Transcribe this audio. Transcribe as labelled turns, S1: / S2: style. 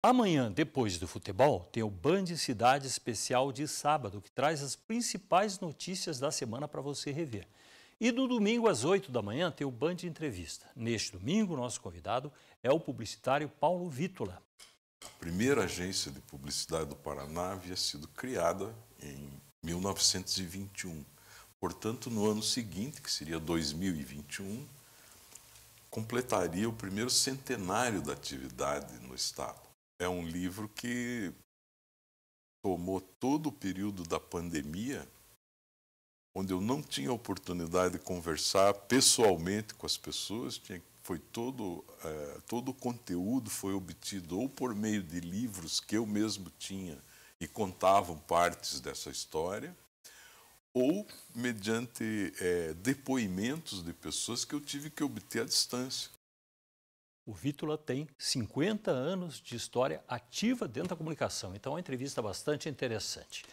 S1: Amanhã, depois do futebol, tem o Band Cidade Especial de sábado, que traz as principais notícias da semana para você rever. E no domingo, às 8 da manhã, tem o Band Entrevista. Neste domingo, nosso convidado é o publicitário Paulo Vítola.
S2: A primeira agência de publicidade do Paraná havia sido criada em 1921. Portanto, no ano seguinte, que seria 2021, completaria o primeiro centenário da atividade no Estado é um livro que tomou todo o período da pandemia, onde eu não tinha oportunidade de conversar pessoalmente com as pessoas, tinha, foi todo, é, todo o conteúdo foi obtido ou por meio de livros que eu mesmo tinha e contavam partes dessa história, ou mediante é, depoimentos de pessoas que eu tive que
S1: obter à distância. O Vítula tem 50 anos de história ativa dentro da comunicação, então é uma entrevista bastante interessante.